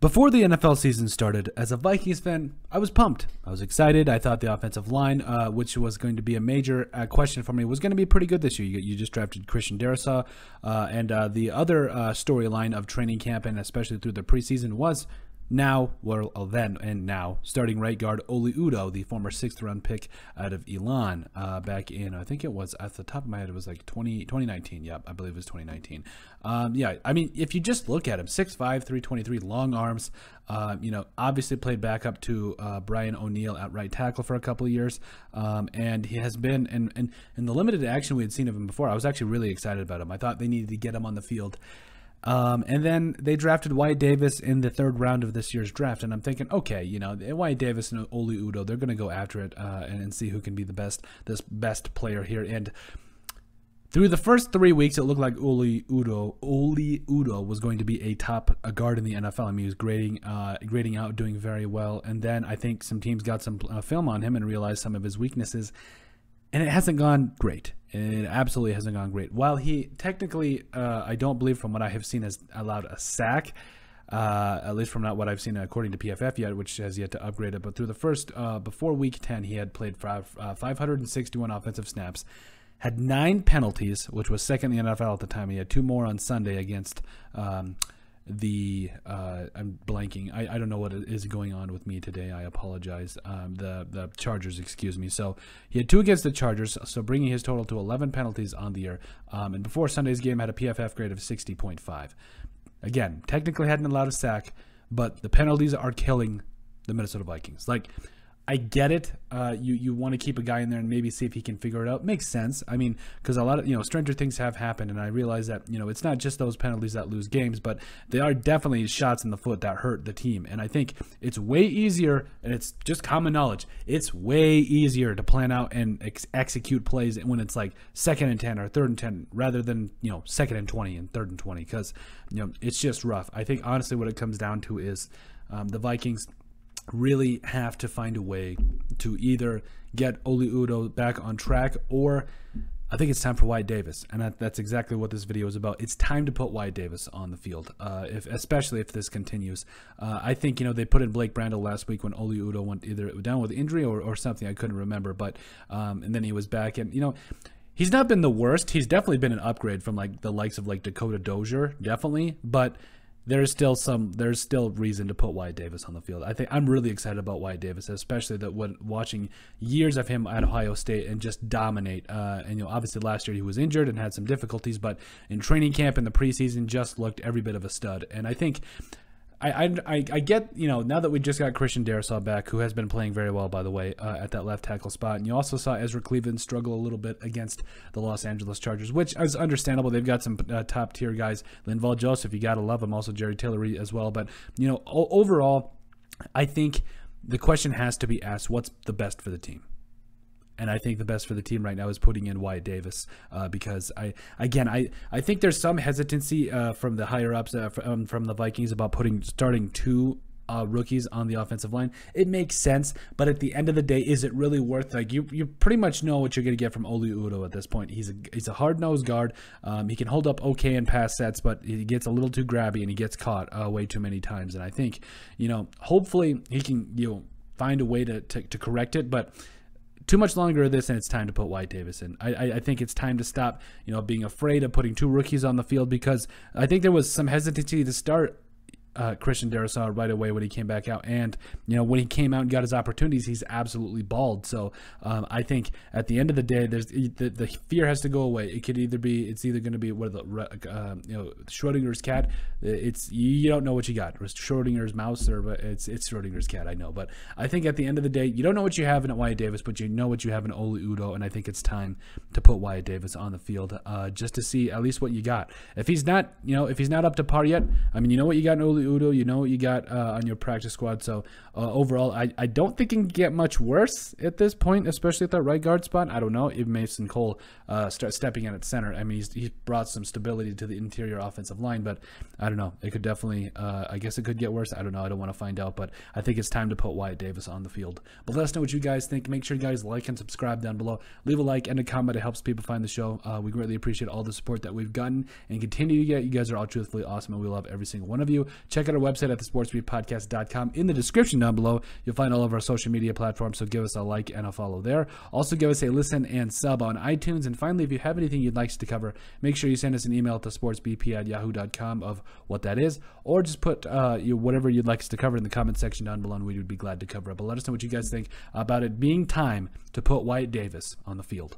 Before the NFL season started, as a Vikings fan, I was pumped. I was excited. I thought the offensive line, uh, which was going to be a major uh, question for me, was going to be pretty good this year. You, you just drafted Christian Darisaw, uh, and uh, the other uh, storyline of training camp and especially through the preseason was now, well, oh, then and now, starting right guard Oli Udo, the former sixth round pick out of Elon uh, back in, I think it was at the top of my head, it was like 20, 2019. Yep, I believe it was 2019. Um, yeah, I mean, if you just look at him, 6'5, 323, long arms, uh, you know, obviously played backup to uh, Brian O'Neill at right tackle for a couple of years. Um, and he has been, and, and, and the limited action we had seen of him before, I was actually really excited about him. I thought they needed to get him on the field um, and then they drafted Wyatt Davis in the third round of this year's draft. And I'm thinking, okay, you know, Wyatt Davis and Oli Udo, they're going to go after it uh, and, and see who can be the best, this best player here. And through the first three weeks, it looked like Oli Udo, Oli Udo was going to be a top a guard in the NFL. I mean, he was grading, uh, grading out, doing very well. And then I think some teams got some uh, film on him and realized some of his weaknesses, and it hasn't gone great it absolutely hasn't gone great. While he technically, uh, I don't believe from what I have seen, has allowed a sack, uh, at least from not what I've seen according to PFF yet, which has yet to upgrade it. But through the first, uh, before week 10, he had played five, uh, 561 offensive snaps, had nine penalties, which was second in the NFL at the time. He had two more on Sunday against. Um, the uh, I'm blanking. I, I don't know what is going on with me today. I apologize. Um, the the Chargers, excuse me. So he had two against the Chargers, so bringing his total to 11 penalties on the year. Um, and before Sunday's game, had a PFF grade of 60.5. Again, technically hadn't allowed a sack, but the penalties are killing the Minnesota Vikings. Like I get it. Uh, you you want to keep a guy in there and maybe see if he can figure it out. Makes sense. I mean, because a lot of you know stranger things have happened, and I realize that you know it's not just those penalties that lose games, but they are definitely shots in the foot that hurt the team. And I think it's way easier, and it's just common knowledge. It's way easier to plan out and ex- execute plays when it's like second and ten or third and ten, rather than you know second and twenty and third and twenty, because you know it's just rough. I think honestly, what it comes down to is um, the Vikings really have to find a way to either get Oli Udo back on track or I think it's time for Wyatt Davis, and that, that's exactly what this video is about. It's time to put Wyatt Davis on the field, uh, if, especially if this continues. Uh, I think you know they put in Blake Brandel last week when Oli Udo went either down with injury or, or something I couldn't remember, but um, and then he was back, and you know he's not been the worst. He's definitely been an upgrade from like the likes of like Dakota Dozier, definitely, but there's still some there's still reason to put Wyatt Davis on the field. I think I'm really excited about Wyatt Davis, especially that when watching years of him at Ohio State and just dominate. Uh, and you know, obviously last year he was injured and had some difficulties, but in training camp and the preseason, just looked every bit of a stud. And I think I, I, I get, you know, now that we just got Christian Darisaw back, who has been playing very well, by the way, uh, at that left tackle spot. And you also saw Ezra Cleveland struggle a little bit against the Los Angeles Chargers, which is understandable. They've got some uh, top tier guys. Linval Joseph, you got to love him. Also, Jerry Taylor as well. But, you know, overall, I think the question has to be asked what's the best for the team? and I think the best for the team right now is putting in Wyatt Davis uh, because I again I, I think there's some hesitancy uh, from the higher ups uh, from, um, from the Vikings about putting starting two uh, rookies on the offensive line. It makes sense, but at the end of the day, is it really worth? Like you, you pretty much know what you're going to get from Oli Udo at this point. He's a he's a hard nosed guard. Um, he can hold up okay in pass sets, but he gets a little too grabby and he gets caught uh, way too many times. And I think, you know, hopefully he can you know, find a way to, to to correct it, but too much longer of this, and it's time to put White Davis in. I, I, I think it's time to stop, you know, being afraid of putting two rookies on the field because I think there was some hesitancy to start uh, Christian Darrisaw right away when he came back out. And, you know, when he came out and got his opportunities, he's absolutely balled. So um, I think at the end of the day, there's the, the fear has to go away. It could either be, it's either going to be what the, uh, you know, Schrodinger's cat. Uh, it's, you don't know what you got. Was Schrodinger's mouse or it's, it's Schrodinger's cat, I know. But I think at the end of the day, you don't know what you have in Wyatt Davis, but you know what you have in Ole Udo. And I think it's time to put Wyatt Davis on the field uh, just to see at least what you got. If he's not, you know, if he's not up to par yet, I mean, you know what you got in Ole Udo, you know what you got uh, on your practice squad. So uh, overall, I, I don't think it can get much worse at this point, especially at that right guard spot. I don't know if Mason Cole uh, starts stepping in at center. I mean, he's, he's brought some stability to the interior offensive line, but I don't know. It could definitely, uh, I guess it could get worse. I don't know. I don't want to find out, but I think it's time to put Wyatt Davis on the field. But let us know what you guys think. Make sure you guys like and subscribe down below. Leave a like and a comment. It helps people find the show. Uh, we greatly appreciate all the support that we've gotten and continue to get. You guys are all truthfully awesome, and we love every single one of you. Check out our website at thesportsbeatpodcast.com. In the description down below, you'll find all of our social media platforms, so give us a like and a follow there. Also, give us a listen and sub on iTunes. And finally, if you have anything you'd like us to cover, make sure you send us an email to sportsbp at yahoo.com of what that is, or just put uh, you, whatever you'd like us to cover in the comment section down below, and we would be glad to cover it. But let us know what you guys think about it being time to put Wyatt Davis on the field.